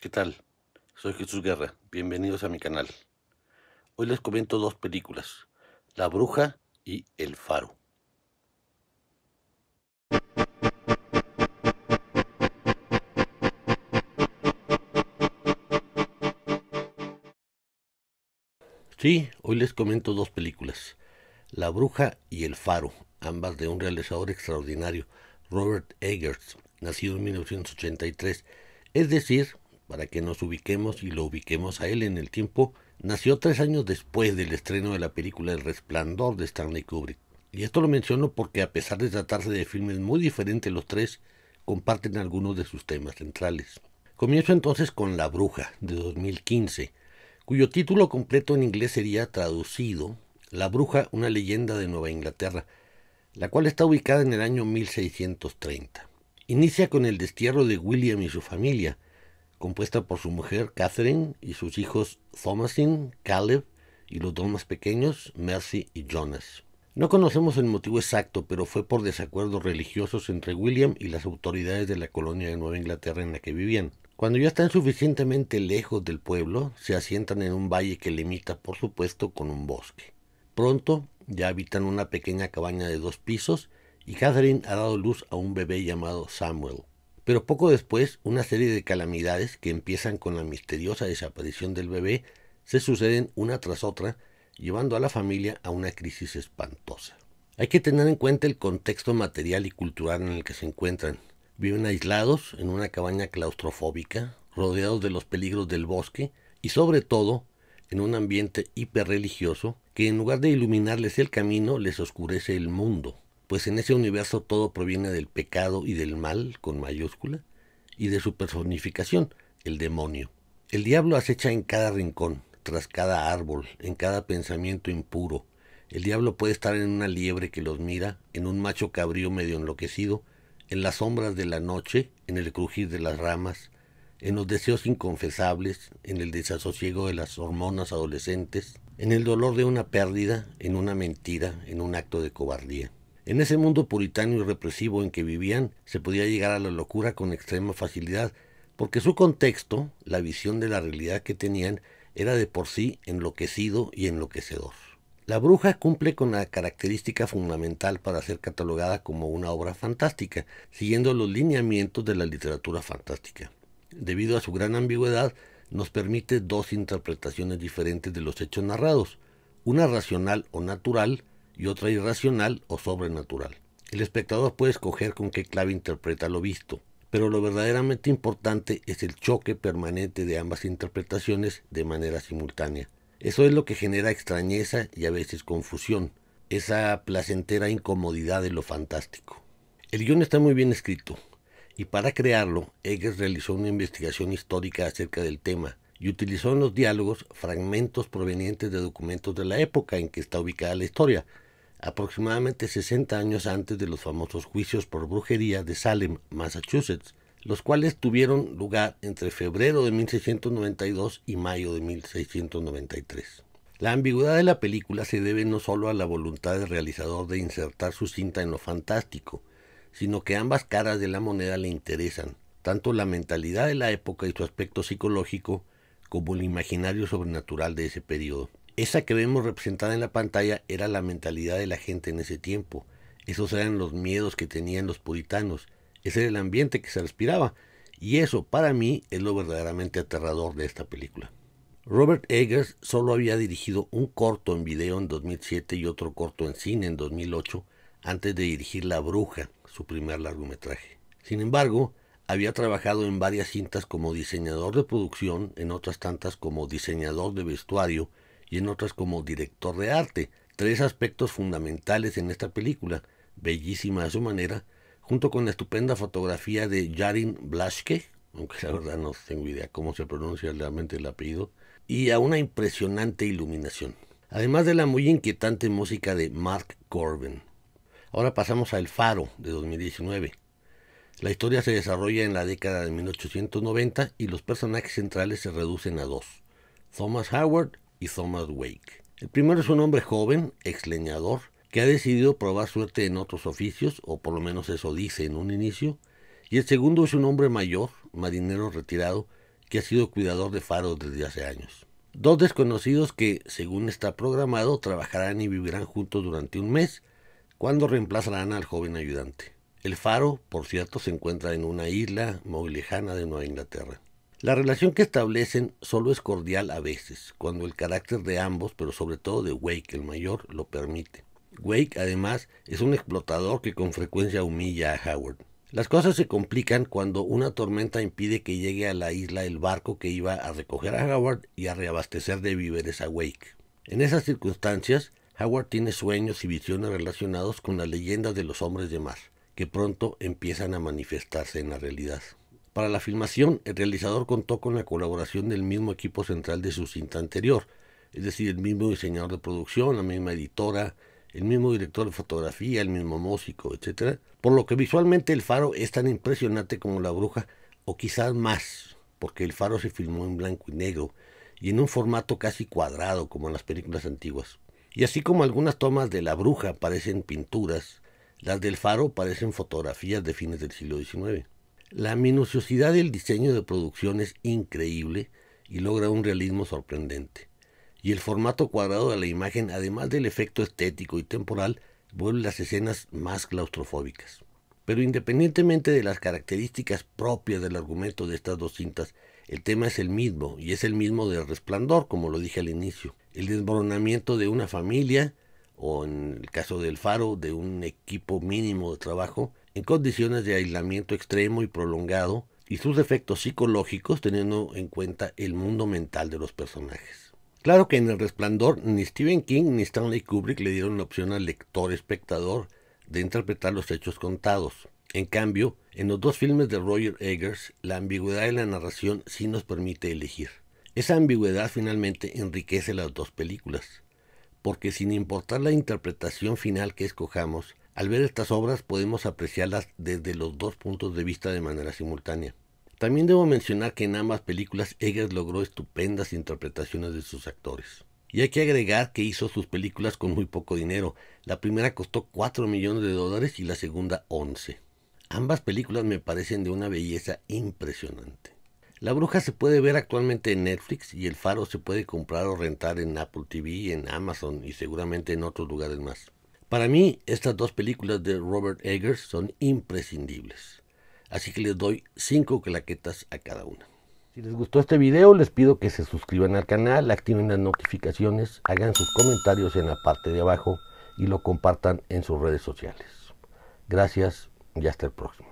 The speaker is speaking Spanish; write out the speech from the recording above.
¿Qué tal? Soy Jesús Guerra, bienvenidos a mi canal. Hoy les comento dos películas, La Bruja y El Faro. Sí, hoy les comento dos películas, La Bruja y El Faro, ambas de un realizador extraordinario, Robert Eggers, nacido en 1983, es decir, para que nos ubiquemos y lo ubiquemos a él en el tiempo, nació tres años después del estreno de la película El Resplandor de Stanley Kubrick. Y esto lo menciono porque a pesar de tratarse de filmes muy diferentes los tres, comparten algunos de sus temas centrales. Comienzo entonces con La Bruja, de 2015, cuyo título completo en inglés sería traducido La Bruja, una leyenda de Nueva Inglaterra, la cual está ubicada en el año 1630. Inicia con el destierro de William y su familia, compuesta por su mujer Catherine y sus hijos Thomasin, Caleb y los dos más pequeños, Mercy y Jonas. No conocemos el motivo exacto, pero fue por desacuerdos religiosos entre William y las autoridades de la colonia de Nueva Inglaterra en la que vivían. Cuando ya están suficientemente lejos del pueblo, se asientan en un valle que limita, por supuesto, con un bosque. Pronto ya habitan una pequeña cabaña de dos pisos y Catherine ha dado luz a un bebé llamado Samuel. Pero poco después, una serie de calamidades que empiezan con la misteriosa desaparición del bebé se suceden una tras otra, llevando a la familia a una crisis espantosa. Hay que tener en cuenta el contexto material y cultural en el que se encuentran. Viven aislados en una cabaña claustrofóbica, rodeados de los peligros del bosque y sobre todo en un ambiente hiperreligioso que en lugar de iluminarles el camino les oscurece el mundo pues en ese universo todo proviene del pecado y del mal, con mayúscula, y de su personificación, el demonio. El diablo acecha en cada rincón, tras cada árbol, en cada pensamiento impuro. El diablo puede estar en una liebre que los mira, en un macho cabrío medio enloquecido, en las sombras de la noche, en el crujir de las ramas, en los deseos inconfesables, en el desasosiego de las hormonas adolescentes, en el dolor de una pérdida, en una mentira, en un acto de cobardía. En ese mundo puritano y represivo en que vivían, se podía llegar a la locura con extrema facilidad, porque su contexto, la visión de la realidad que tenían, era de por sí enloquecido y enloquecedor. La bruja cumple con la característica fundamental para ser catalogada como una obra fantástica, siguiendo los lineamientos de la literatura fantástica. Debido a su gran ambigüedad, nos permite dos interpretaciones diferentes de los hechos narrados, una racional o natural y otra irracional o sobrenatural. El espectador puede escoger con qué clave interpreta lo visto, pero lo verdaderamente importante es el choque permanente de ambas interpretaciones de manera simultánea. Eso es lo que genera extrañeza y a veces confusión, esa placentera incomodidad de lo fantástico. El guión está muy bien escrito, y para crearlo, Eggers realizó una investigación histórica acerca del tema, y utilizó en los diálogos fragmentos provenientes de documentos de la época en que está ubicada la historia, aproximadamente 60 años antes de los famosos juicios por brujería de Salem, Massachusetts, los cuales tuvieron lugar entre febrero de 1692 y mayo de 1693. La ambigüedad de la película se debe no solo a la voluntad del realizador de insertar su cinta en lo fantástico, sino que ambas caras de la moneda le interesan, tanto la mentalidad de la época y su aspecto psicológico, como el imaginario sobrenatural de ese periodo. Esa que vemos representada en la pantalla era la mentalidad de la gente en ese tiempo. Esos eran los miedos que tenían los puritanos. Ese era el ambiente que se respiraba. Y eso, para mí, es lo verdaderamente aterrador de esta película. Robert Eggers solo había dirigido un corto en video en 2007 y otro corto en cine en 2008 antes de dirigir La Bruja, su primer largometraje. Sin embargo, había trabajado en varias cintas como diseñador de producción, en otras tantas como diseñador de vestuario y en otras como director de arte. Tres aspectos fundamentales en esta película, bellísima a su manera, junto con la estupenda fotografía de Jarin Blaschke, aunque la verdad no tengo idea cómo se pronuncia realmente el apellido, y a una impresionante iluminación. Además de la muy inquietante música de Mark Corbin. Ahora pasamos al Faro de 2019. La historia se desarrolla en la década de 1890 y los personajes centrales se reducen a dos, Thomas Howard y Thomas Wake. El primero es un hombre joven, ex leñador, que ha decidido probar suerte en otros oficios, o por lo menos eso dice en un inicio, y el segundo es un hombre mayor, marinero retirado, que ha sido cuidador de faros desde hace años. Dos desconocidos que, según está programado, trabajarán y vivirán juntos durante un mes, cuando reemplazarán al joven ayudante. El faro, por cierto, se encuentra en una isla muy lejana de Nueva Inglaterra. La relación que establecen solo es cordial a veces, cuando el carácter de ambos, pero sobre todo de Wake, el mayor, lo permite. Wake, además, es un explotador que con frecuencia humilla a Howard. Las cosas se complican cuando una tormenta impide que llegue a la isla el barco que iba a recoger a Howard y a reabastecer de víveres a Wake. En esas circunstancias, Howard tiene sueños y visiones relacionados con la leyenda de los hombres de mar que pronto empiezan a manifestarse en la realidad. Para la filmación, el realizador contó con la colaboración del mismo equipo central de su cinta anterior, es decir, el mismo diseñador de producción, la misma editora, el mismo director de fotografía, el mismo músico, etc. Por lo que visualmente el faro es tan impresionante como la bruja, o quizás más, porque el faro se filmó en blanco y negro y en un formato casi cuadrado como en las películas antiguas. Y así como algunas tomas de la bruja parecen pinturas, las del faro parecen fotografías de fines del siglo XIX. La minuciosidad del diseño de producción es increíble y logra un realismo sorprendente. Y el formato cuadrado de la imagen, además del efecto estético y temporal, vuelve las escenas más claustrofóbicas. Pero independientemente de las características propias del argumento de estas dos cintas, el tema es el mismo, y es el mismo del resplandor, como lo dije al inicio. El desmoronamiento de una familia, o en el caso del Faro, de un equipo mínimo de trabajo, en condiciones de aislamiento extremo y prolongado, y sus efectos psicológicos teniendo en cuenta el mundo mental de los personajes. Claro que en El Resplandor ni Stephen King ni Stanley Kubrick le dieron la opción al lector-espectador de interpretar los hechos contados. En cambio, en los dos filmes de Roger Eggers, la ambigüedad de la narración sí nos permite elegir. Esa ambigüedad finalmente enriquece las dos películas porque sin importar la interpretación final que escojamos, al ver estas obras podemos apreciarlas desde los dos puntos de vista de manera simultánea. También debo mencionar que en ambas películas Eggers logró estupendas interpretaciones de sus actores. Y hay que agregar que hizo sus películas con muy poco dinero. La primera costó 4 millones de dólares y la segunda 11. Ambas películas me parecen de una belleza impresionante. La Bruja se puede ver actualmente en Netflix y El Faro se puede comprar o rentar en Apple TV, en Amazon y seguramente en otros lugares más. Para mí, estas dos películas de Robert Eggers son imprescindibles. Así que les doy 5 claquetas a cada una. Si les gustó este video, les pido que se suscriban al canal, activen las notificaciones, hagan sus comentarios en la parte de abajo y lo compartan en sus redes sociales. Gracias y hasta el próximo.